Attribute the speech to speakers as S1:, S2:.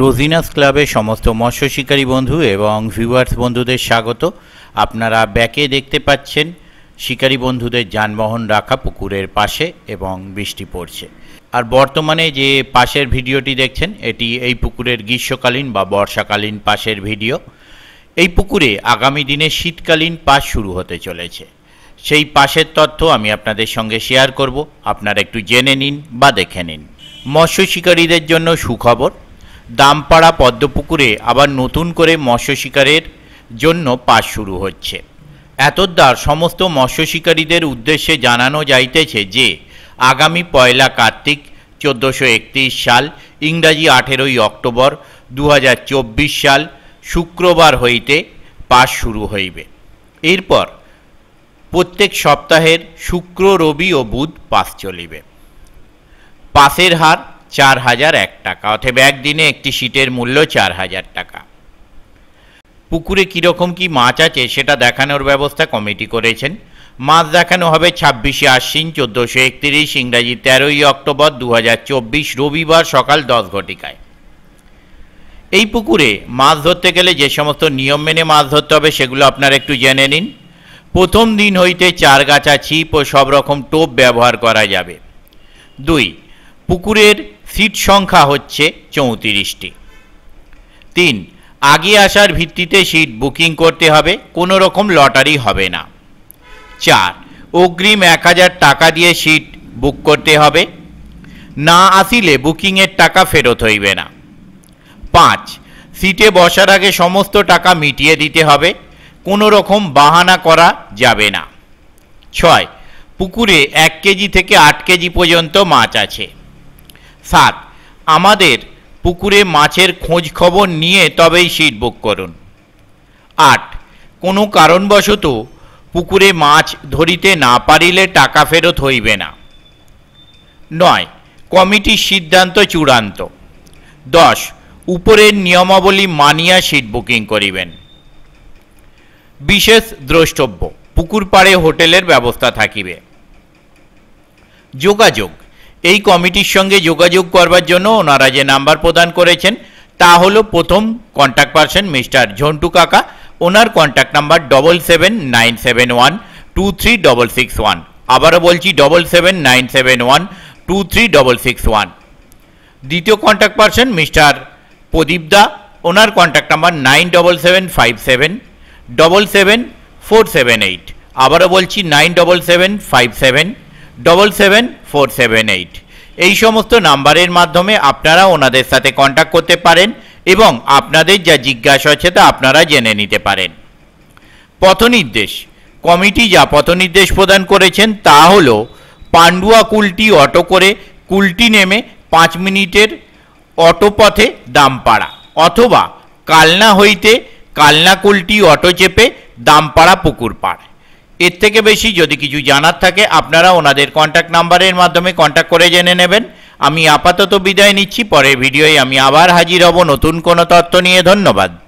S1: রোজিনাস ক্লাবে সমস্ত মৎস্য শিকারী বন্ধু এবং ভিউয়ার্স বন্ধুদের স্বাগত আপনারা ব্যাকে দেখতে পাচ্ছেন শিকারী বন্ধুদের যানবাহন রাখা পুকুরের পাশে এবং বৃষ্টি পড়ছে আর বর্তমানে যে পাশের ভিডিওটি দেখছেন এটি এই পুকুরের গ্রীষ্মকালীন বা বর্ষাকালীন পাশের ভিডিও এই পুকুরে আগামী দিনে শীতকালীন পাশ শুরু হতে চলেছে সেই পাশের তথ্য আমি আপনাদের সঙ্গে শেয়ার করব আপনারা একটু জেনে নিন বা দেখে নিন মৎস্য শিকারীদের জন্য সুখবর দামপাড়া পদ্মপুকুরে আবার নতুন করে মৎস্য শিকারের জন্য পাস শুরু হচ্ছে এতদ্বার সমস্ত মৎস্য শিকারীদের উদ্দেশ্যে জানানো যাইতেছে যে আগামী পয়লা কার্তিক চোদ্দোশো সাল ইংরাজি আঠেরোই অক্টোবর দু সাল শুক্রবার হইতে পাস শুরু হইবে এরপর প্রত্যেক সপ্তাহের শুক্র রবি ও বুধ পাস চলিবে পাসের হার চার হাজার এক টাকা অথবা একদিনে একটি শীটের মূল্য চার হাজার টাকা পুকুরে কীরকম কি মাছ আছে সেটা দেখানোর ব্যবস্থা কমিটি করেছেন মাছ দেখানো হবে ছাব্বিশে আশ্বিন চোদ্দোশো একত্রিশ ইংরাজি তেরোই অক্টোবর দু রবিবার সকাল দশ ঘটিকায় এই পুকুরে মাছ ধরতে গেলে যে সমস্ত নিয়ম মেনে মাছ ধরতে হবে সেগুলো আপনারা একটু জেনে নিন প্রথম দিন হইতে চার গাছা ছিপ ও সব রকম টোপ ব্যবহার করা যাবে দুই পুকুরের সিট সংখ্যা হচ্ছে চৌত্রিশটি তিন আগে আসার ভিত্তিতে সিট বুকিং করতে হবে কোনো রকম লটারি হবে না চার অগ্রিম এক হাজার টাকা দিয়ে সিট বুক করতে হবে না আসিলে বুকিংয়ের টাকা ফেরত হইবে না পাঁচ সিটে বসার আগে সমস্ত টাকা মিটিয়ে দিতে হবে কোনো রকম বাহানা করা যাবে না ছয় পুকুরে এক কেজি থেকে আট কেজি পর্যন্ত মাছ আছে সাত আমাদের পুকুরে মাছের খোঁজ খবর নিয়ে তবেই সিট বুক করুন আট কোনো কারণবশত পুকুরে মাছ ধরিতে না পারিলে টাকা ফেরত হইবে না নয় কমিটির সিদ্ধান্ত চূড়ান্ত দশ উপরের নিয়মাবলী মানিয়া সিট বুকিং করিবেন বিশেষ দ্রষ্টব্য পুকুর পাড়ে হোটেলের ব্যবস্থা থাকিবে যোগাযোগ এই কমিটির সঙ্গে যোগাযোগ করবার জন্য ওনারা যে নাম্বার প্রদান করেছেন তা হলো প্রথম কন্ট্যাক্ট পারসন মিস্টার ঝন্টু কাকা ওনার contact number double seven nine seven one two three double six one আবারও বলছি double seven nine seven one two three double six one দ্বিতীয় কন্ট্যাক্ট পারসন মিস্টার প্রদীপ দা ওনার contact number nine double seven five seven double seven four seven eight আবারও বলছি nine double seven five seven double seven four seven eight এই সমস্ত নাম্বারের মাধ্যমে আপনারা ওনাদের সাথে কন্ট্যাক্ট করতে পারেন এবং আপনাদের যা জিজ্ঞাসা আছে তা আপনারা জেনে নিতে পারেন পথনির্দেশ কমিটি যা পথনির্দেশ প্রদান করেছেন তা হল পান্ডুয়া কুলটি অটো করে কুলটি নেমে পাঁচ মিনিটের অটোপথে দামপাড়া অথবা কালনা হইতে কালনা কুলটি অটো চেপে দামপাড়া পুকুর পাড় এর থেকে বেশি যদি কিছু জানার থাকে আপনারা ওনাদের কন্ট্যাক্ট নাম্বারের মাধ্যমে কন্ট্যাক্ট করে জেনে নেবেন আমি আপাতত বিদায় নিচ্ছি পরের ভিডিওয় আমি আবার হাজির হব নতুন কোনো তথ্য নিয়ে ধন্যবাদ